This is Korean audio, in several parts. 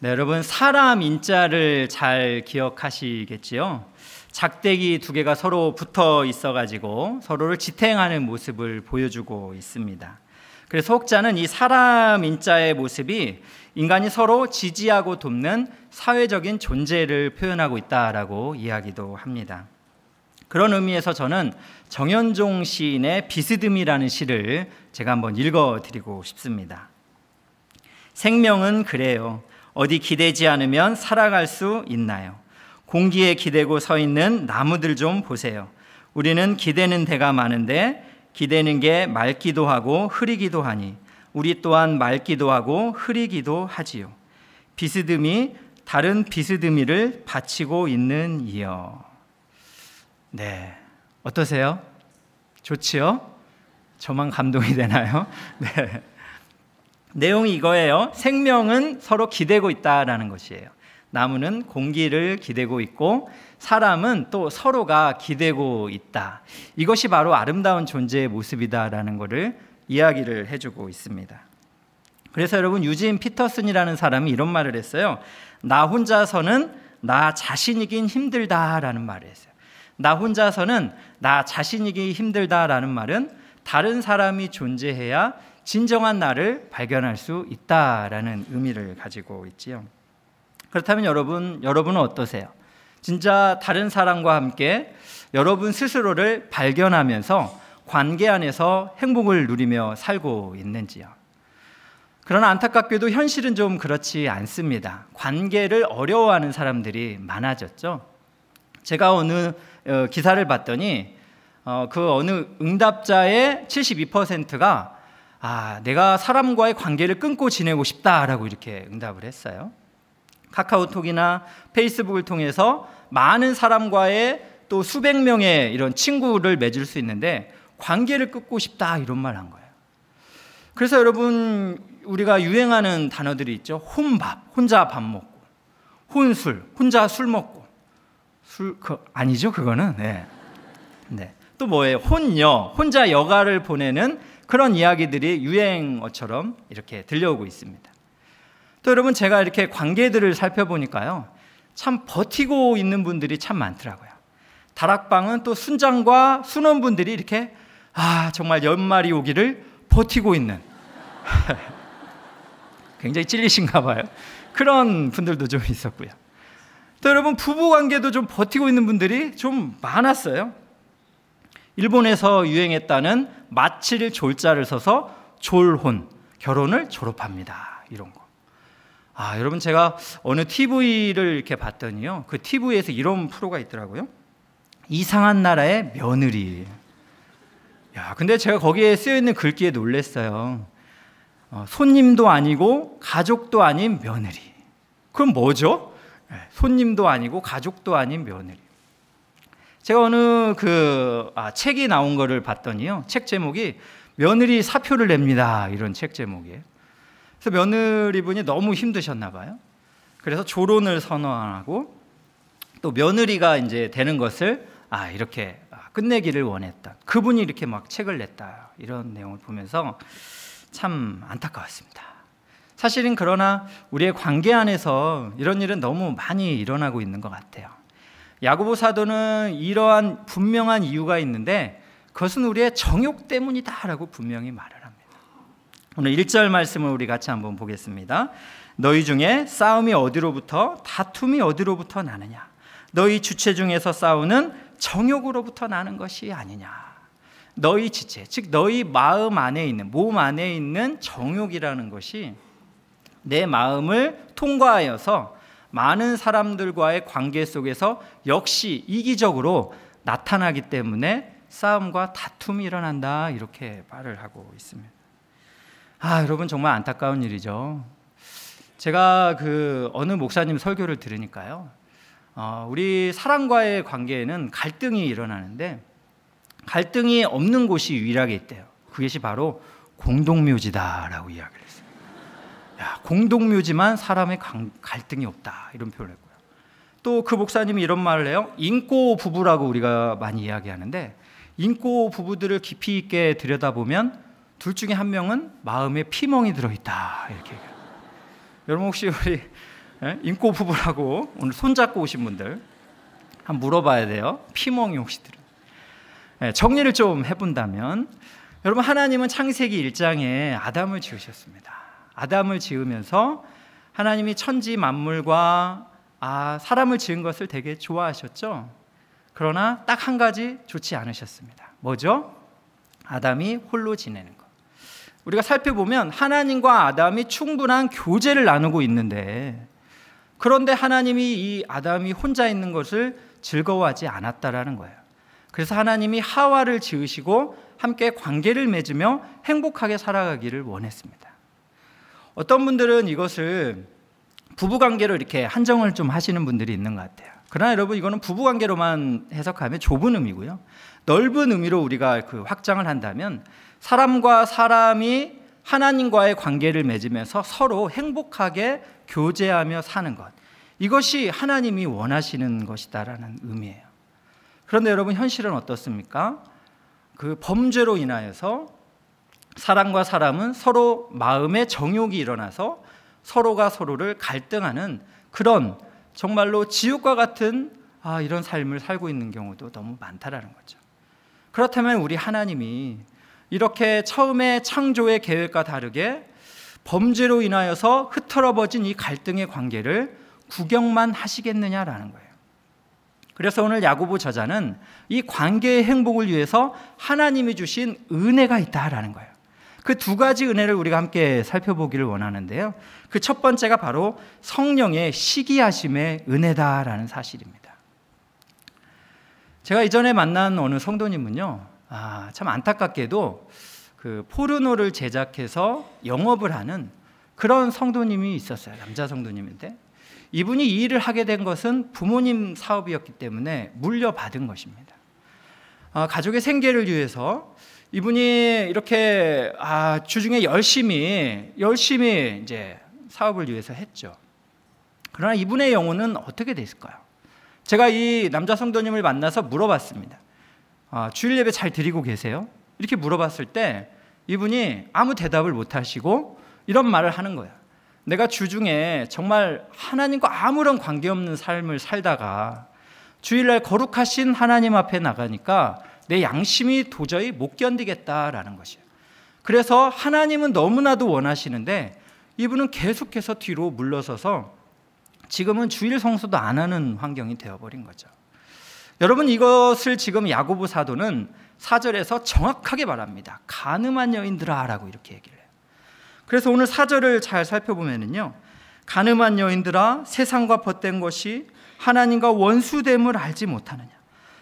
네, 여러분 사람 인자를 잘 기억하시겠지요? 작대기 두 개가 서로 붙어 있어 가지고 서로를 지탱하는 모습을 보여주고 있습니다. 그래서 혹자는 이 사람 인자의 모습이 인간이 서로 지지하고 돕는 사회적인 존재를 표현하고 있다라고 이야기도 합니다. 그런 의미에서 저는 정현종 시인의 비스듬이라는 시를 제가 한번 읽어 드리고 싶습니다. 생명은 그래요. 어디 기대지 않으면 살아갈 수 있나요? 공기에 기대고 서 있는 나무들 좀 보세요. 우리는 기대는 데가 많은데 기대는 게 맑기도 하고 흐리기도 하니 우리 또한 맑기도 하고 흐리기도 하지요. 비스듬히 다른 비스듬히를 바치고 있는 이여. 네. 어떠세요? 좋지요? 저만 감동이 되나요? 네. 내용이 이거예요. 생명은 서로 기대고 있다라는 것이에요. 나무는 공기를 기대고 있고 사람은 또 서로가 기대고 있다. 이것이 바로 아름다운 존재의 모습이다라는 것을 이야기를 해주고 있습니다. 그래서 여러분 유진 피터슨이라는 사람이 이런 말을 했어요. 나 혼자서는 나 자신이긴 힘들다라는 말을 했어요. 나 혼자서는 나 자신이기 힘들다라는 말은 다른 사람이 존재해야 진정한 나를 발견할 수 있다라는 의미를 가지고 있지요. 그렇다면 여러분, 여러분은 어떠세요? 진짜 다른 사람과 함께 여러분 스스로를 발견하면서 관계 안에서 행복을 누리며 살고 있는지요? 그러나 안타깝게도 현실은 좀 그렇지 않습니다. 관계를 어려워하는 사람들이 많아졌죠. 제가 어느 어, 기사를 봤더니 어, 그 어느 응답자의 72%가 아, 내가 사람과의 관계를 끊고 지내고 싶다라고 이렇게 응답을 했어요. 카카오톡이나 페이스북을 통해서 많은 사람과의 또 수백 명의 이런 친구를 맺을 수 있는데 관계를 끊고 싶다 이런 말 한 거예요. 그래서 여러분 우리가 유행하는 단어들이 있죠. 혼밥, 혼자 밥 먹고, 혼술, 혼자 술 먹고, 술 그, 아니죠 그거는. 네. 네. 또 뭐예요? 혼여, 혼자 여가를 보내는 그런 이야기들이 유행어처럼 이렇게 들려오고 있습니다. 또 여러분 제가 이렇게 관계들을 살펴보니까요. 참 버티고 있는 분들이 참 많더라고요. 다락방은 또 순장과 순원분들이 이렇게 아, 정말 연말이 오기를 버티고 있는 굉장히 찔리신가 봐요. 그런 분들도 좀 있었고요. 또 여러분 부부 관계도 좀 버티고 있는 분들이 좀 많았어요. 일본에서 유행했다는 마칠 졸자를 써서 졸혼 결혼을 졸업합니다. 이런 거. 아, 여러분 제가 어느 TV를 이렇게 봤더니요. 그 TV에서 이런 프로가 있더라고요. 이상한 나라의 며느리. 야, 근데 제가 거기에 쓰여 있는 글귀에 놀랐어요. 어, 손님도 아니고 가족도 아닌 며느리. 그럼 뭐죠? 예, 손님도 아니고 가족도 아닌 며느리. 제가 어느 그 아, 책이 나온 거를 봤더니요. 책 제목이 며느리 사표를 냅니다. 이런 책 제목이에요. 그래서 며느리분이 너무 힘드셨나 봐요. 그래서 조론을 선언하고 또 며느리가 이제 되는 것을 아, 이렇게 끝내기를 원했다. 그분이 이렇게 막 책을 냈다. 이런 내용을 보면서 참 안타까웠습니다. 사실은 그러나 우리의 관계 안에서 이런 일은 너무 많이 일어나고 있는 것 같아요. 야고보 사도는 이러한 분명한 이유가 있는데 그것은 우리의 정욕 때문이다라고 분명히 말을 합니다. 오늘 1절 말씀을 우리 같이 한번 보겠습니다. 너희 중에 싸움이 어디로부터 다툼이 어디로부터 나느냐 너희 주체 중에서 싸우는 정욕으로부터 나는 것이 아니냐 너희 지체 즉 너희 마음 안에 있는 몸 안에 있는 정욕이라는 것이 내 마음을 통과하여서 많은 사람들과의 관계 속에서 역시 이기적으로 나타나기 때문에 싸움과 다툼이 일어난다 이렇게 말을 하고 있습니다. 아, 여러분 정말 안타까운 일이죠. 제가 그 어느 목사님 설교를 들으니까요. 어, 우리 사람과의 관계에는 갈등이 일어나는데 갈등이 없는 곳이 유일하게 있대요. 그것이 바로 공동묘지다라고 이야기를 했어요. 야, 공동묘지만 사람의 갈등이 없다. 이런 표현을 했고요. 또 그 목사님이 이런 말을 해요. 인꼬 부부라고 우리가 많이 이야기하는데 인꼬 부부들을 깊이 있게 들여다보면 둘 중에 한 명은 마음에 피멍이 들어있다. 이렇게 얘기해요. 여러분 혹시 우리 예? 인꼬 부부라고 오늘 손잡고 오신 분들 한 물어봐야 돼요. 피멍이 혹시 들어. 예, 정리를 좀 해본다면 여러분 하나님은 창세기 1장에 아담을 지으셨습니다. 아담을 지으면서 하나님이 천지 만물과 아, 사람을 지은 것을 되게 좋아하셨죠. 그러나 딱 한 가지 좋지 않으셨습니다. 뭐죠? 아담이 홀로 지내는 것. 우리가 살펴보면 하나님과 아담이 충분한 교제를 나누고 있는데 그런데 하나님이 이 아담이 혼자 있는 것을 즐거워하지 않았다라는 거예요. 그래서 하나님이 하와를 지으시고 함께 관계를 맺으며 행복하게 살아가기를 원했습니다. 어떤 분들은 이것을 부부관계로 이렇게 한정을 좀 하시는 분들이 있는 것 같아요. 그러나 여러분 이거는 부부관계로만 해석하면 좁은 의미고요. 넓은 의미로 우리가 그 확장을 한다면 사람과 사람이 하나님과의 관계를 맺으면서 서로 행복하게 교제하며 사는 것. 이것이 하나님이 원하시는 것이다라는 의미예요. 그런데 여러분 현실은 어떻습니까? 그 범죄로 인하여서 사람과 사람은 서로 마음의 정욕이 일어나서 서로가 서로를 갈등하는 그런 정말로 지옥과 같은 아, 이런 삶을 살고 있는 경우도 너무 많다라는 거죠. 그렇다면 우리 하나님이 이렇게 처음에 창조의 계획과 다르게 범죄로 인하여서 흐트러버진 이 갈등의 관계를 구경만 하시겠느냐라는 거예요. 그래서 오늘 야구부 저자는 이 관계의 행복을 위해서 하나님이 주신 은혜가 있다라는 거예요. 그두 가지 은혜를 우리가 함께 살펴보기를 원하는데요. 그 첫 번째가 바로 성령의 시기하심의 은혜다라는 사실입니다. 제가 이전에 만난 어느 성도님은요, 아, 참 안타깝게도 그 포르노를 제작해서 영업을 하는 그런 성도님이 있었어요. 남자 성도님인데. 이분이 이 일을 하게 된 것은 부모님 사업이었기 때문에 물려받은 것입니다. 아, 가족의 생계를 위해서 이분이 이렇게 아, 주중에 열심히 열심히 이제 사업을 위해서 했죠. 그러나 이분의 영혼은 어떻게 됐을까요? 제가 이 남자 성도님을 만나서 물어봤습니다. 아, 주일 예배 잘 드리고 계세요? 이렇게 물어봤을 때 이분이 아무 대답을 못 하시고 이런 말을 하는 거야. 내가 주중에 정말 하나님과 아무런 관계없는 삶을 살다가 주일날 거룩하신 하나님 앞에 나가니까 내 양심이 도저히 못 견디겠다라는 것이에요. 그래서 하나님은 너무나도 원하시는데 이분은 계속해서 뒤로 물러서서 지금은 주일 성수도 안 하는 환경이 되어버린 거죠. 여러분 이것을 지금 야고보 사도는 사절에서 정확하게 말합니다. 가늠한 여인들아라고 이렇게 얘기를 해요. 그래서 오늘 사절을 잘 살펴보면은요. 가늠한 여인들아 세상과 벗된 것이 하나님과 원수됨을 알지 못하느냐.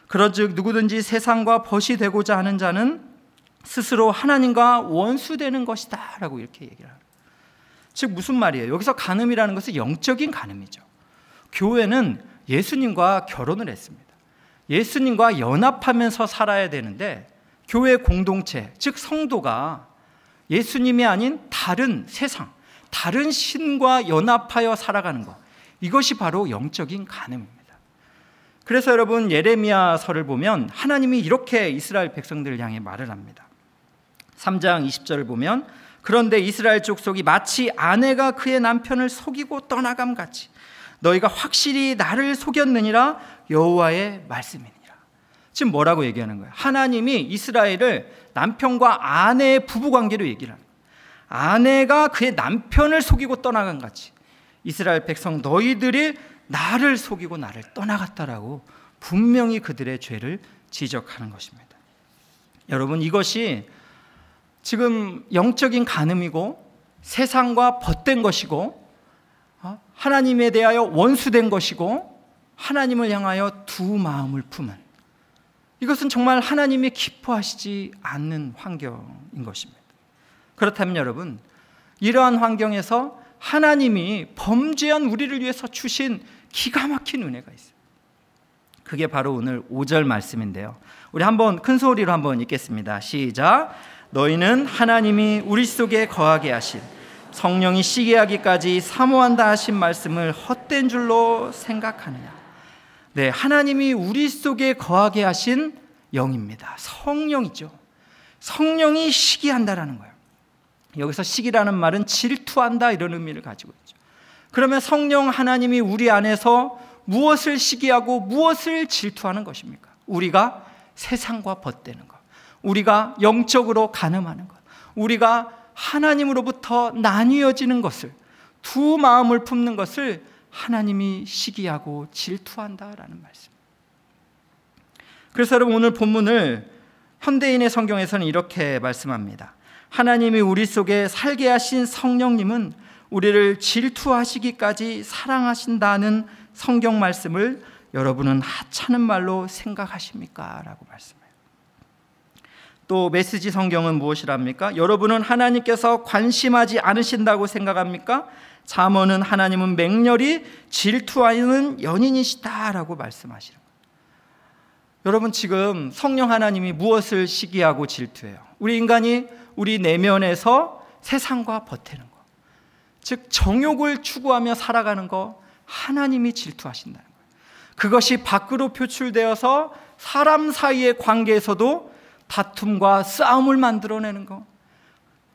그런즉 누구든지 세상과 벗이 되고자 하는 자는 스스로 하나님과 원수 되는 것이다라고 이렇게 얘기를 합니다. 즉 무슨 말이에요? 여기서 간음이라는 것은 영적인 간음이죠. 교회는 예수님과 결혼을 했습니다. 예수님과 연합하면서 살아야 되는데 교회 공동체, 즉 성도가 예수님이 아닌 다른 세상, 다른 신과 연합하여 살아가는 것. 이것이 바로 영적인 간음입니다. 그래서 여러분 예레미야서를 보면 하나님이 이렇게 이스라엘 백성들을 향해 말을 합니다. 3장 20절을 보면 그런데 이스라엘 족속이 마치 아내가 그의 남편을 속이고 떠나감 같이 너희가 확실히 나를 속였느니라 여호와의 말씀이니라. 지금 뭐라고 얘기하는 거예요? 하나님이 이스라엘을 남편과 아내의 부부 관계로 얘기를 하는 거 아내가 그의 남편을 속이고 떠나간 같이 이스라엘 백성 너희들이 나를 속이고 나를 떠나갔다라고 분명히 그들의 죄를 지적하는 것입니다. 여러분 이것이 지금 영적인 간음이고 세상과 벗된 것이고 어, 하나님에 대하여 원수된 것이고 하나님을 향하여 두 마음을 품은 이것은 정말 하나님이 기뻐하시지 않는 환경인 것입니다. 그렇다면 여러분 이러한 환경에서 하나님이 범죄한 우리를 위해서 주신 기가 막힌 은혜가 있어요. 그게 바로 오늘 5절 말씀인데요. 우리 한번 큰 소리로 한번 읽겠습니다. 시작. 너희는 하나님이 우리 속에 거하게 하신 성령이 시기하기까지 사모한다 하신 말씀을 헛된 줄로 생각하느냐. 네, 하나님이 우리 속에 거하게 하신 영입니다. 성령이죠. 성령이 시기한다라는 거예요. 여기서 시기라는 말은 질투한다 이런 의미를 가지고 있어요. 그러면 성령 하나님이 우리 안에서 무엇을 시기하고 무엇을 질투하는 것입니까? 우리가 세상과 벗대는 것, 우리가 영적으로 가늠하는 것, 우리가 하나님으로부터 나뉘어지는 것을 두 마음을 품는 것을 하나님이 시기하고 질투한다라는 말씀. 그래서 여러분 오늘 본문을 현대인의 성경에서는 이렇게 말씀합니다. 하나님이 우리 속에 살게 하신 성령님은 우리를 질투하시기까지 사랑하신다는 성경 말씀을 여러분은 하찮은 말로 생각하십니까? 라고 말씀해요. 또 메시지 성경은 무엇이랍니까? 여러분은 하나님께서 관심하지 않으신다고 생각합니까? 잠언은 하나님은 맹렬히 질투하는 연인이시다라고 말씀하시는 거예요. 여러분 지금 성령 하나님이 무엇을 시기하고 질투해요? 우리 인간이 우리 내면에서 세상과 버티는 거. 즉 정욕을 추구하며 살아가는 거 하나님이 질투하신다는 거예요. 그것이 밖으로 표출되어서 사람 사이의 관계에서도 다툼과 싸움을 만들어내는 거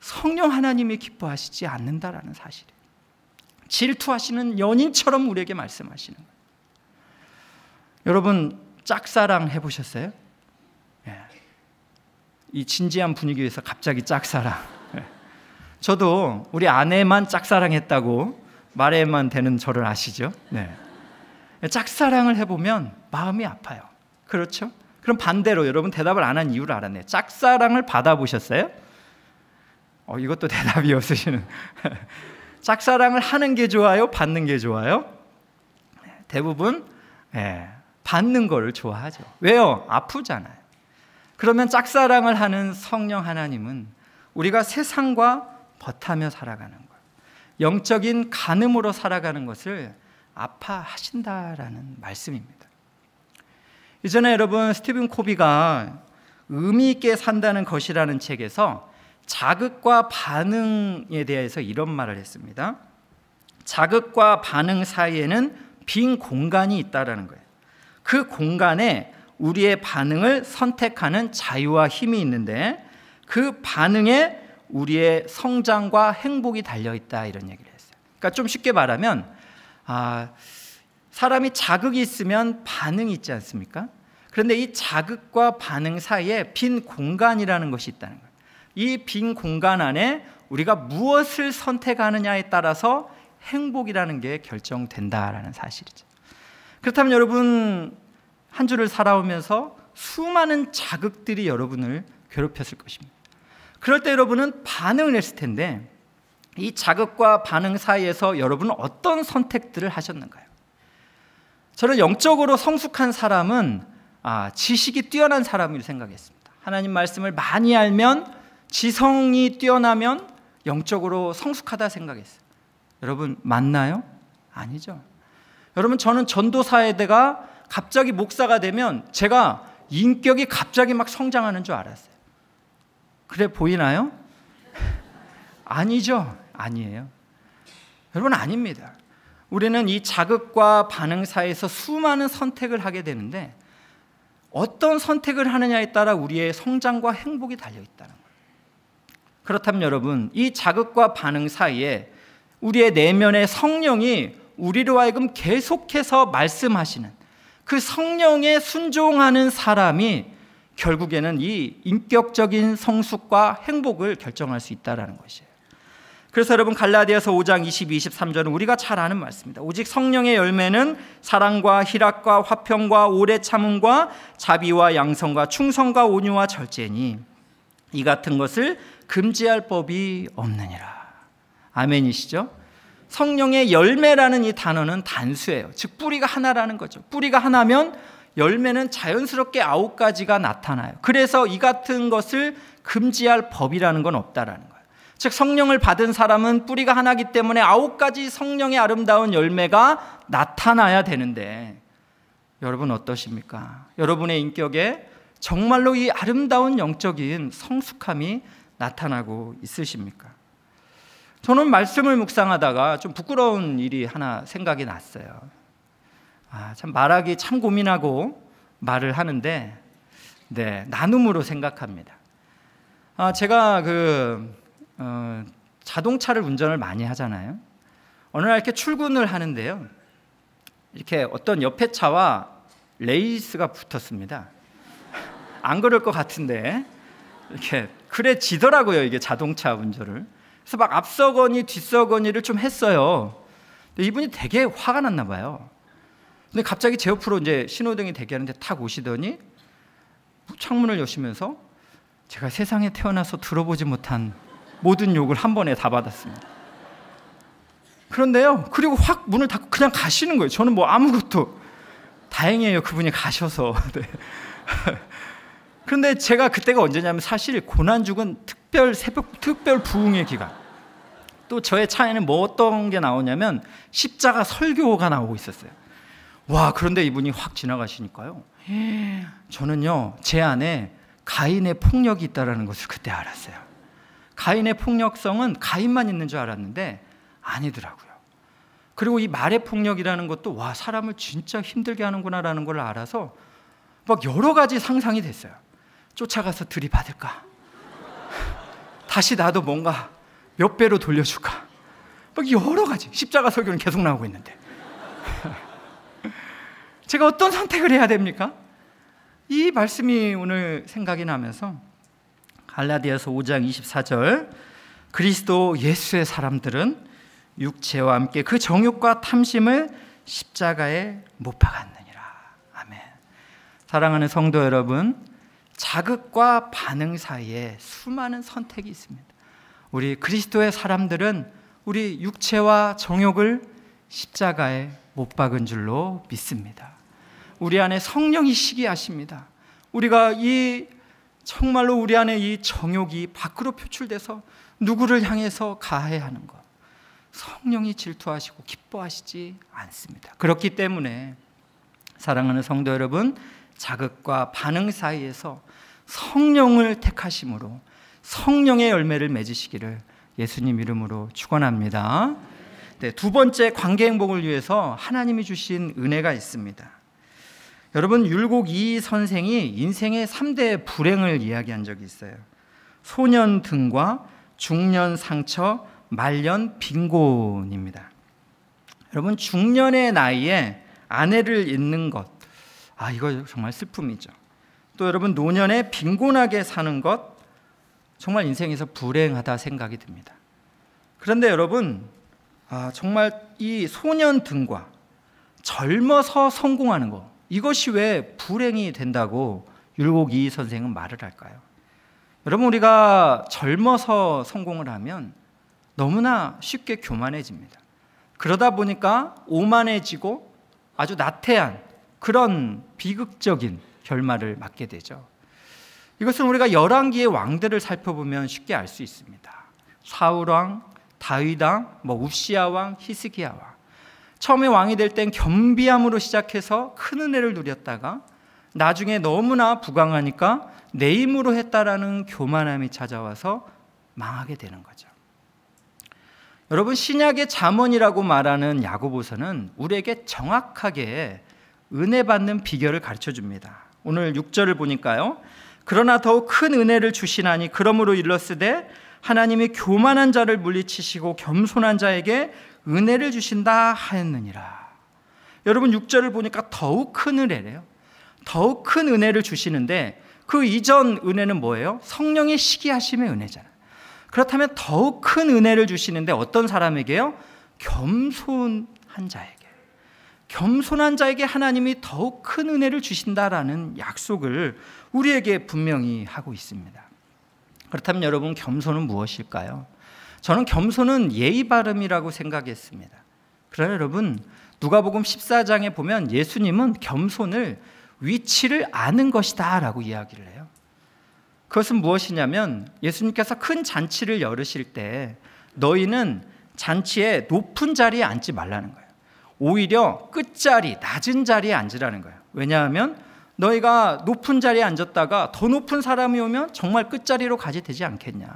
성령 하나님이 기뻐하시지 않는다라는 사실이에요. 질투하시는 연인처럼 우리에게 말씀하시는 거예요. 여러분 짝사랑 해보셨어요? 예. 이 진지한 분위기에서 갑자기 짝사랑 저도 우리 아내만 짝사랑했다고 말에만 되는 저를 아시죠? 네. 짝사랑을 해보면 마음이 아파요. 그렇죠? 그럼 반대로 여러분 대답을 안 한 이유를 알았네요. 짝사랑을 받아보셨어요? 어, 이것도 대답이 없으시는. 짝사랑을 하는 게 좋아요? 받는 게 좋아요? 대부분 예, 받는 거를 좋아하죠. 왜요? 아프잖아요. 그러면 짝사랑을 하는 성령 하나님은 우리가 세상과 버타며 살아가는 것, 영적인 간음으로 살아가는 것을 아파하신다라는 말씀입니다. 이전에 여러분 스티븐 코비가 의미 있게 산다는 것이라는 책에서 자극과 반응에 대해서 이런 말을 했습니다. 자극과 반응 사이에는 빈 공간이 있다라는 거예요. 그 공간에 우리의 반응을 선택하는 자유와 힘이 있는데 그 반응에 우리의 성장과 행복이 달려 있다 이런 얘기를 했어요. 그러니까 좀 쉽게 말하면 아, 사람이 자극이 있으면 반응이 있지 않습니까? 그런데 이 자극과 반응 사이에 빈 공간이라는 것이 있다는 거예요. 이 빈 공간 안에 우리가 무엇을 선택하느냐에 따라서 행복이라는 게 결정된다라는 사실이죠. 그렇다면 여러분 한 주를 살아오면서 수많은 자극들이 여러분을 괴롭혔을 것입니다. 그럴 때 여러분은 반응을 했을 텐데 이 자극과 반응 사이에서 여러분은 어떤 선택들을 하셨는가요? 저는 영적으로 성숙한 사람은 아, 지식이 뛰어난 사람이라고 생각했습니다. 하나님 말씀을 많이 알면 지성이 뛰어나면 영적으로 성숙하다 생각했어요. 여러분 맞나요? 아니죠. 여러분 저는 전도사에다가 갑자기 목사가 되면 제가 인격이 갑자기 막 성장하는 줄 알았어요. 그래 보이나요? 아니죠. 아니에요. 여러분 아닙니다. 우리는 이 자극과 반응 사이에서 수많은 선택을 하게 되는데 어떤 선택을 하느냐에 따라 우리의 성장과 행복이 달려 있다는 그렇다면 여러분, 이 자극과 반응 사이에 우리의 내면의 성령이 우리로 하여금 계속해서 말씀하시는 그 성령에 순종하는 사람이 결국에는 이 인격적인 성숙과 행복을 결정할 수 있다라는 것이에요. 그래서 여러분 갈라디아서 5장 22, 23절은 우리가 잘 아는 말씀입니다. 오직 성령의 열매는 사랑과 희락과 화평과 오래 참음과 자비와 양성과 충성과 온유와 절제니 이 같은 것을 금지할 법이 없느니라. 아멘이시죠? 성령의 열매라는 이 단어는 단수예요. 즉 뿌리가 하나라는 거죠. 뿌리가 하나면 열매는 자연스럽게 아홉 가지가 나타나요. 그래서 이 같은 것을 금지할 법이라는 건 없다라는 거예요. 즉 성령을 받은 사람은 뿌리가 하나기 때문에 아홉 가지 성령의 아름다운 열매가 나타나야 되는데 여러분 어떠십니까? 여러분의 인격에 정말로 이 아름다운 영적인 성숙함이 나타나고 있으십니까? 저는 말씀을 묵상하다가 좀 부끄러운 일이 하나 생각이 났어요. 아, 참 말하기 참 고민하고 말을 하는데 네, 나눔으로 생각합니다. 아, 제가 그 어, 자동차를 운전을 많이 하잖아요. 어느 날 이렇게 출근을 하는데요. 이렇게 어떤 옆에 차와 레이스가 붙었습니다. 안 그럴 것 같은데 이렇게 그래 지더라고요 이게 자동차 운전을. 그래서 막 앞서거니 뒷서거니를 좀 했어요. 근데 이분이 되게 화가 났나 봐요. 근데 갑자기 제 옆으로 이제 신호등이 대기하는데 탁 오시더니 창문을 여시면서 제가 세상에 태어나서 들어보지 못한 모든 욕을 한 번에 다 받았습니다. 그런데요, 그리고 확 문을 닫고 그냥 가시는 거예요. 저는 뭐 아무것도 다행이에요. 그분이 가셔서. 네. 그런데 제가 그때가 언제냐면 사실 고난죽은 특별 새벽 특별 부흥의 기간. 또 저의 차에는 뭐 어떤 게 나오냐면 십자가 설교가 나오고 있었어요. 와, 그런데 이분이 확 지나가시니까요. 예. 저는요, 제 안에 가인의 폭력이 있다라는 것을 그때 알았어요. 가인의 폭력성은 가인만 있는 줄 알았는데 아니더라고요. 그리고 이 말의 폭력이라는 것도 와, 사람을 진짜 힘들게 하는구나라는 걸 알아서 막 여러 가지 상상이 됐어요. 쫓아가서 들이받을까? 다시 나도 뭔가 몇 배로 돌려줄까? 막 여러 가지. 십자가 설교는 계속 나오고 있는데. 제가 어떤 선택을 해야 됩니까? 이 말씀이 오늘 생각이 나면서 갈라디아서 5장 24절 그리스도 예수의 사람들은 육체와 함께 그 정욕과 탐심을 십자가에 못 박았느니라. 아멘. 사랑하는 성도 여러분, 자극과 반응 사이에 수많은 선택이 있습니다. 우리 그리스도의 사람들은 우리 육체와 정욕을 십자가에 못 박은 줄로 믿습니다. 우리 안에 성령이시기 하십니다. 우리가 이 정말로 우리 안에 이 정욕이 밖으로 표출돼서 누구를 향해서 가해하는 것. 성령이 질투하시고 기뻐하시지 않습니다. 그렇기 때문에 사랑하는 성도 여러분, 자극과 반응 사이에서 성령을 택하심으로 성령의 열매를 맺으시기를 예수님 이름으로 축원합니다. 네, 두 번째 관계 행복을 위해서 하나님이 주신 은혜가 있습니다. 여러분 율곡 이 선생이 인생의 3대 불행을 이야기한 적이 있어요. 소년 등과 중년 상처, 말년 빈곤입니다. 여러분 중년의 나이에 아내를 잃는 것, 아 이거 정말 슬픔이죠. 또 여러분 노년에 빈곤하게 사는 것, 정말 인생에서 불행하다 생각이 듭니다. 그런데 여러분 아, 정말 이 소년 등과 젊어서 성공하는 것, 이것이 왜 불행이 된다고 율곡이 선생은 말을 할까요? 여러분 우리가 젊어서 성공을 하면 너무나 쉽게 교만해집니다. 그러다 보니까 오만해지고 아주 나태한 그런 비극적인 결말을 맞게 되죠. 이것은 우리가 열왕기의 왕들을 살펴보면 쉽게 알 수 있습니다. 사울 왕, 다윗 왕, 뭐 우시아 왕, 히스기야 왕. 처음에 왕이 될 땐 겸비함으로 시작해서 큰 은혜를 누렸다가 나중에 너무나 부강하니까 내 힘으로 했다라는 교만함이 찾아와서 망하게 되는 거죠. 여러분 신약의 잠언이라고 말하는 야고보서는 우리에게 정확하게 은혜 받는 비결을 가르쳐 줍니다. 오늘 6절을 보니까요. 그러나 더욱 큰 은혜를 주시나니 그러므로 일렀으되 하나님이 교만한 자를 물리치시고 겸손한 자에게 은혜를 주신다 하였느니라. 여러분 6절을 보니까 더욱 큰 은혜래요. 더욱 큰 은혜를 주시는데 그 이전 은혜는 뭐예요? 성령의 시기하심의 은혜잖아요. 그렇다면 더욱 큰 은혜를 주시는데 어떤 사람에게요? 겸손한 자에게. 겸손한 자에게 하나님이 더욱 큰 은혜를 주신다라는 약속을 우리에게 분명히 하고 있습니다. 그렇다면 여러분 겸손은 무엇일까요? 저는 겸손은 예의 바름이라고 생각했습니다. 그러나 여러분, 누가복음 14장에 보면 예수님은 겸손을 위치를 아는 것이다라고 이야기를 해요. 그것은 무엇이냐면 예수님께서 큰 잔치를 열으실 때 너희는 잔치에 높은 자리에 앉지 말라는 거예요. 오히려 끝자리, 낮은 자리에 앉으라는 거예요. 왜냐하면 너희가 높은 자리에 앉았다가 더 높은 사람이 오면 정말 끝자리로 가지 되지 않겠냐.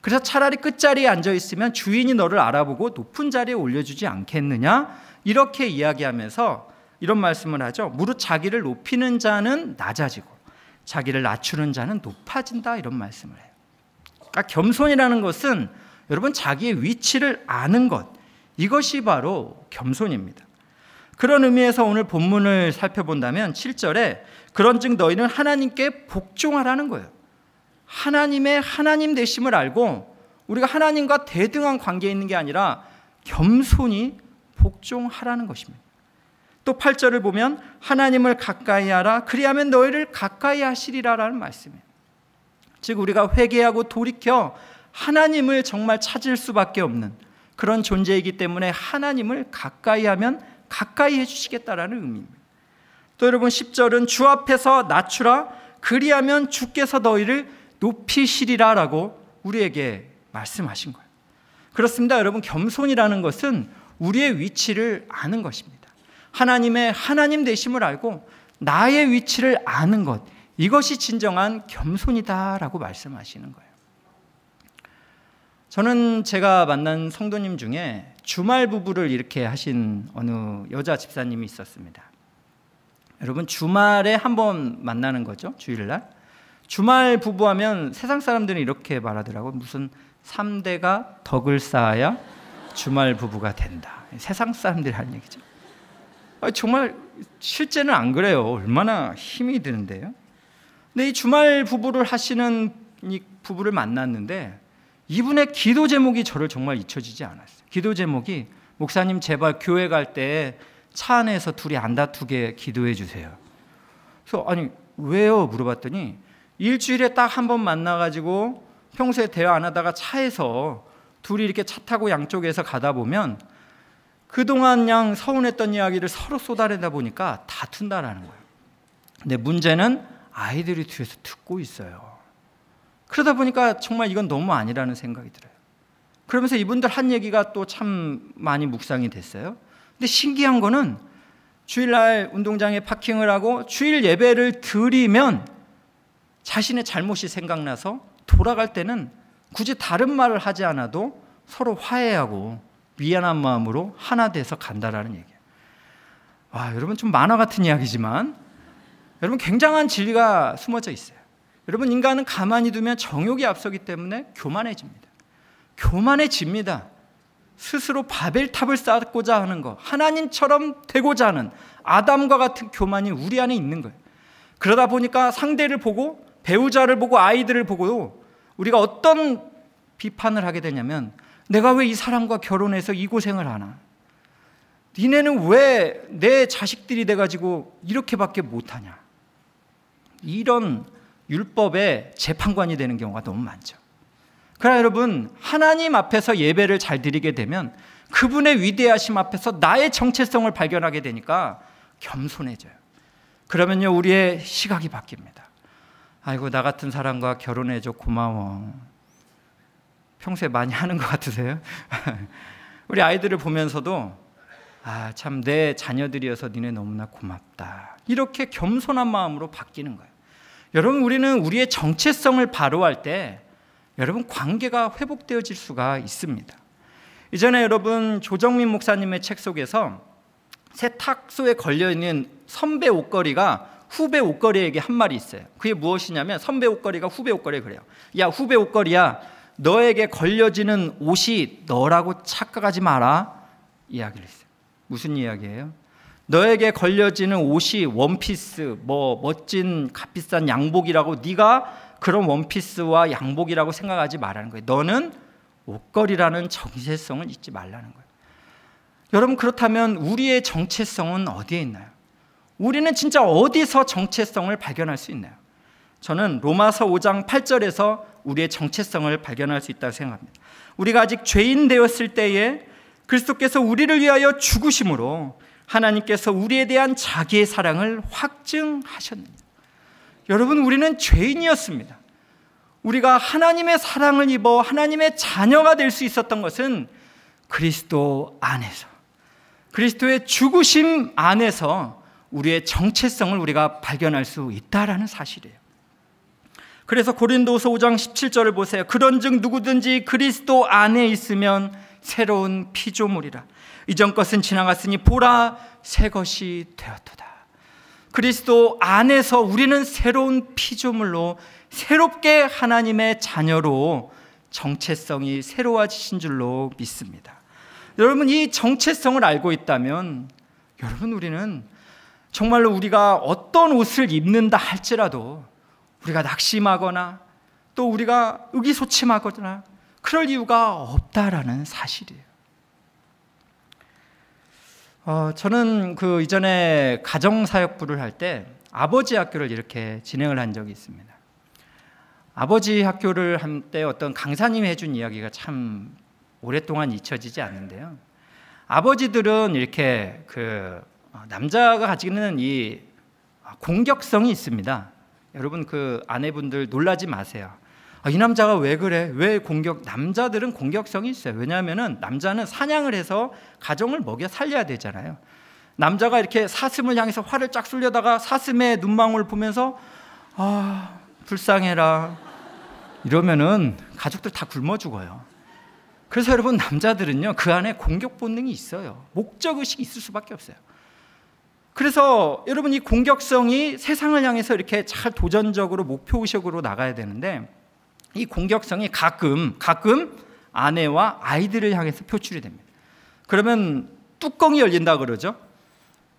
그래서 차라리 끝자리에 앉아 있으면 주인이 너를 알아보고 높은 자리에 올려주지 않겠느냐? 이렇게 이야기하면서 이런 말씀을 하죠. 무릇 자기를 높이는 자는 낮아지고 자기를 낮추는 자는 높아진다 이런 말씀을 해요. 그러니까 겸손이라는 것은 여러분 자기의 위치를 아는 것 이것이 바로 겸손입니다. 그런 의미에서 오늘 본문을 살펴본다면 7절에 그런즉 너희는 하나님께 복종하라는 거예요. 하나님의 하나님 되심을 알고 우리가 하나님과 대등한 관계에 있는 게 아니라 겸손히 복종하라는 것입니다. 또 8절을 보면 하나님을 가까이 하라 그리하면 너희를 가까이 하시리라라는 말씀이에요. 즉 우리가 회개하고 돌이켜 하나님을 정말 찾을 수밖에 없는 그런 존재이기 때문에 하나님을 가까이 하면 가까이 해 주시겠다라는 의미입니다. 또 여러분 10절은 주 앞에서 낮추라 그리하면 주께서 너희를 높이시리라라고 우리에게 말씀하신 거예요. 그렇습니다. 여러분, 겸손이라는 것은 우리의 위치를 아는 것입니다. 하나님의 하나님 되심을 알고 나의 위치를 아는 것. 이것이 진정한 겸손이다라고 말씀하시는 거예요. 저는 제가 만난 성도님 중에 주말 부부를 이렇게 하신 어느 여자 집사님이 있었습니다. 여러분 주말에 한 번 만나는 거죠. 주일날. 주말 부부하면 세상 사람들은 이렇게 말하더라고. 무슨 3대가 덕을 쌓아야 주말 부부가 된다. 세상 사람들이 하는 얘기죠. 아, 정말 실제는 안 그래요. 얼마나 힘이 드는데요. 근데 이 주말 부부를 하시는 이 부부를 만났는데 이분의 기도 제목이 저를 정말 잊혀지지 않았어요. 기도 제목이 목사님 제발 교회 갈 때 차 안에서 둘이 안 다투게 기도해 주세요. 그래서 아니 왜요 물어봤더니 일주일에 딱 한 번 만나가지고 평소에 대화 안 하다가 차에서 둘이 이렇게 차 타고 양쪽에서 가다 보면 그동안 양 서운했던 이야기를 서로 쏟아내다 보니까 다툰다라는 거예요. 근데 문제는 아이들이 뒤에서 듣고 있어요. 그러다 보니까 정말 이건 너무 아니라는 생각이 들어요. 그러면서 이분들 한 얘기가 또 참 많이 묵상이 됐어요. 근데 신기한 거는 주일날 운동장에 파킹을 하고 주일 예배를 드리면 자신의 잘못이 생각나서 돌아갈 때는 굳이 다른 말을 하지 않아도 서로 화해하고 미안한 마음으로 하나 돼서 간다라는 얘기예요. 와, 여러분 좀 만화 같은 이야기지만 여러분 굉장한 진리가 숨어져 있어요. 여러분 인간은 가만히 두면 정욕이 앞서기 때문에 교만해집니다. 교만해집니다. 스스로 바벨탑을 쌓고자 하는 것, 하나님처럼 되고자 하는 아담과 같은 교만이 우리 안에 있는 거예요. 그러다 보니까 상대를 보고 배우자를 보고 아이들을 보고도 우리가 어떤 비판을 하게 되냐면 내가 왜 이 사람과 결혼해서 이 고생을 하나? 니네는 왜 내 자식들이 돼가지고 이렇게밖에 못하냐? 이런 율법의 재판관이 되는 경우가 너무 많죠. 그러나 여러분, 하나님 앞에서 예배를 잘 드리게 되면 그분의 위대하심 앞에서 나의 정체성을 발견하게 되니까 겸손해져요. 그러면요, 우리의 시각이 바뀝니다. 아이고 나 같은 사람과 결혼해줘 고마워. 평소에 많이 하는 것 같으세요? 우리 아이들을 보면서도 아참 내 자녀들이어서 니네 너무나 고맙다. 이렇게 겸손한 마음으로 바뀌는 거예요. 여러분 우리는 우리의 정체성을 바로할 때 여러분 관계가 회복되어질 수가 있습니다. 이전에 여러분 조정민 목사님의 책 속에서 세탁소에 걸려 있는 선배 옷걸이가 후배 옷걸이에게 한 말이 있어요. 그게 무엇이냐면 선배 옷걸이가 후배 옷걸이 그래요. 야 후배 옷걸이야 너에게 걸려지는 옷이 너라고 착각하지 마라 이야기를 했어요. 무슨 이야기예요? 너에게 걸려지는 옷이 원피스, 뭐 멋진 값비싼 양복이라고 네가 그런 원피스와 양복이라고 생각하지 말라는 거예요. 너는 옷걸이라는 정체성을 잊지 말라는 거예요. 여러분 그렇다면 우리의 정체성은 어디에 있나요? 우리는 진짜 어디서 정체성을 발견할 수 있나요? 저는 로마서 5장 8절에서 우리의 정체성을 발견할 수 있다고 생각합니다. 우리가 아직 죄인 되었을 때에 그리스도께서 우리를 위하여 죽으심으로 하나님께서 우리에 대한 자기의 사랑을 확증하셨습니다. 여러분, 우리는 죄인이었습니다. 우리가 하나님의 사랑을 입어 하나님의 자녀가 될 수 있었던 것은 그리스도 안에서, 그리스도의 죽으심 안에서 우리의 정체성을 우리가 발견할 수 있다라는 사실이에요. 그래서 고린도서 5장 17절을 보세요. 그런즉 누구든지 그리스도 안에 있으면 새로운 피조물이라. 이전 것은 지나갔으니 보라 새 것이 되었도다. 그리스도 안에서 우리는 새로운 피조물로 새롭게 하나님의 자녀로 정체성이 새로워지신 줄로 믿습니다. 여러분 이 정체성을 알고 있다면 여러분 우리는 정말로 우리가 어떤 옷을 입는다 할지라도 우리가 낙심하거나 또 우리가 의기소침하거나 그럴 이유가 없다라는 사실이에요. 어, 저는 그 이전에 가정사역부를 할 때 아버지 학교를 이렇게 진행을 한 적이 있습니다. 아버지 학교를 한 때 어떤 강사님이 해준 이야기가 참 오랫동안 잊혀지지 않는데요. 아버지들은 이렇게 그 어, 남자가 가지는 이 아, 공격성이 있습니다. 여러분 그 아내분들 놀라지 마세요. 아, 이 남자가 왜 그래? 왜 공격? 남자들은 공격성이 있어요. 왜냐하면은 남자는 사냥을 해서 가정을 먹여 살려야 되잖아요. 남자가 이렇게 사슴을 향해서 활을 쫙 쏠려다가 사슴의 눈망울 보면서 아 불쌍해라 이러면은 가족들 다 굶어 죽어요. 그래서 여러분 남자들은요 그 안에 공격 본능이 있어요. 목적 의식이 있을 수밖에 없어요. 그래서 여러분 이 공격성이 세상을 향해서 이렇게 잘 도전적으로 목표 의식으로 나가야 되는데 이 공격성이 가끔 가끔 아내와 아이들을 향해서 표출이 됩니다. 그러면 뚜껑이 열린다 그러죠.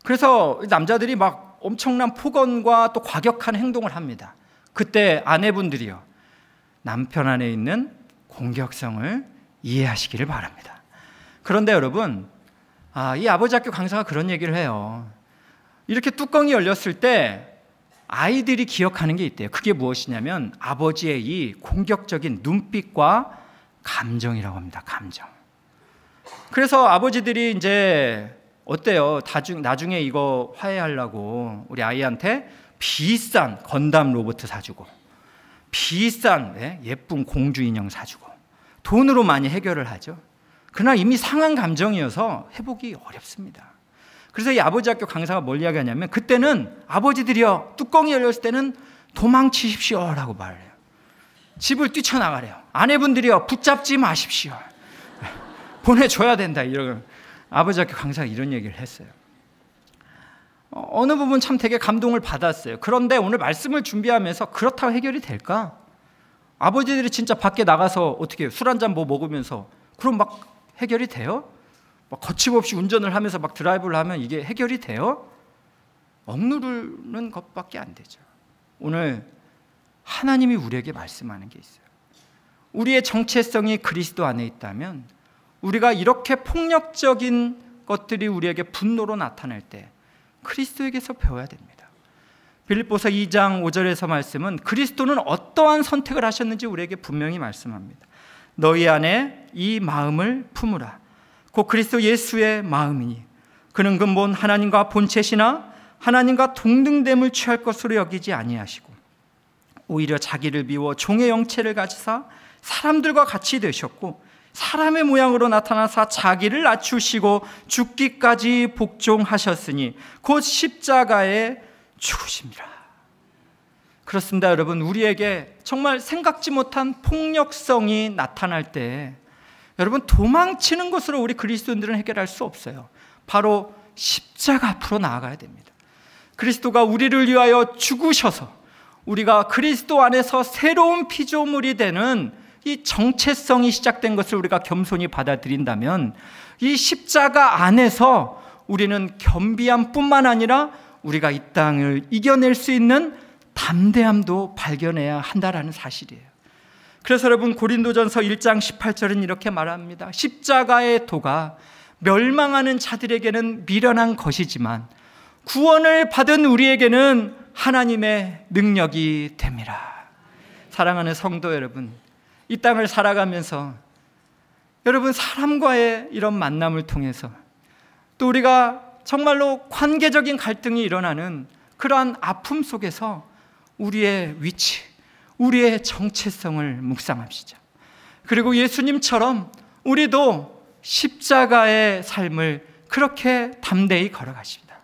그래서 남자들이 막 엄청난 폭언과 또 과격한 행동을 합니다. 그때 아내분들이요. 남편 안에 있는 공격성을 이해하시기를 바랍니다. 그런데 여러분, 아, 이 아버지 학교 강사가 그런 얘기를 해요. 이렇게 뚜껑이 열렸을 때 아이들이 기억하는 게 있대요. 그게 무엇이냐면 아버지의 이 공격적인 눈빛과 감정이라고 합니다. 감정. 그래서 아버지들이 이제 어때요? 다중, 나중에 이거 화해하려고 우리 아이한테 비싼 건담 로봇 사주고 비싼 네? 예쁜 공주 인형 사주고 돈으로 많이 해결을 하죠. 그러나 이미 상한 감정이어서 회복이 어렵습니다. 그래서 이 아버지 학교 강사가 뭘 이야기하냐면 그때는 아버지들이요 뚜껑이 열렸을 때는 도망치십시오라고 말해요. 집을 뛰쳐나가래요. 아내분들이요 붙잡지 마십시오. 보내줘야 된다 이런 아버지 학교 강사가 이런 얘기를 했어요. 어, 어느 부분 참 되게 감동을 받았어요. 그런데 오늘 말씀을 준비하면서 그렇다고 해결이 될까? 아버지들이 진짜 밖에 나가서 어떻게 술 한잔 뭐 먹으면서 그럼 막 해결이 돼요? 거침없이 운전을 하면서 막 드라이브를 하면 이게 해결이 돼요? 억누르는 것밖에 안 되죠. 오늘 하나님이 우리에게 말씀하는 게 있어요. 우리의 정체성이 그리스도 안에 있다면 우리가 이렇게 폭력적인 것들이 우리에게 분노로 나타날 때 그리스도에게서 배워야 됩니다. 빌립보서 2장 5절에서 말씀은 그리스도는 어떠한 선택을 하셨는지 우리에게 분명히 말씀합니다. 너희 안에 이 마음을 품으라. 곧 그리스도 예수의 마음이니 그는 근본 그 하나님과 본체시나 하나님과 동등됨을 취할 것으로 여기지 아니하시고 오히려 자기를 비워 종의 영체를 가지사 사람들과 같이 되셨고 사람의 모양으로 나타나사 자기를 낮추시고 죽기까지 복종하셨으니 곧 십자가에 죽으십니다. 그렇습니다, 여러분. 우리에게 정말 생각지 못한 폭력성이 나타날 때 여러분 도망치는 것으로 우리 그리스도인들은 해결할 수 없어요. 바로 십자가 앞으로 나아가야 됩니다. 그리스도가 우리를 위하여 죽으셔서 우리가 그리스도 안에서 새로운 피조물이 되는 이 정체성이 시작된 것을 우리가 겸손히 받아들인다면 이 십자가 안에서 우리는 겸비함뿐만 아니라 우리가 이 땅을 이겨낼 수 있는 담대함도 발견해야 한다라는 사실이에요. 그래서 여러분 고린도전서 1장 18절은 이렇게 말합니다. 십자가의 도가 멸망하는 자들에게는 미련한 것이지만 구원을 받은 우리에게는 하나님의 능력이 됨이라. 사랑하는 성도 여러분, 이 땅을 살아가면서 여러분 사람과의 이런 만남을 통해서 또 우리가 정말로 관계적인 갈등이 일어나는 그러한 아픔 속에서 우리의 위치, 우리의 정체성을 묵상합시다. 그리고 예수님처럼 우리도 십자가의 삶을 그렇게 담대히 걸어가십니다.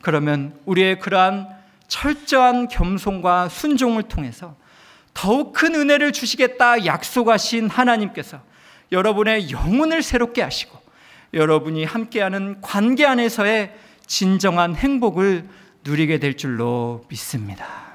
그러면 우리의 그러한 철저한 겸손과 순종을 통해서 더욱 큰 은혜를 주시겠다 약속하신 하나님께서 여러분의 영혼을 새롭게 하시고 여러분이 함께하는 관계 안에서의 진정한 행복을 누리게 될 줄로 믿습니다.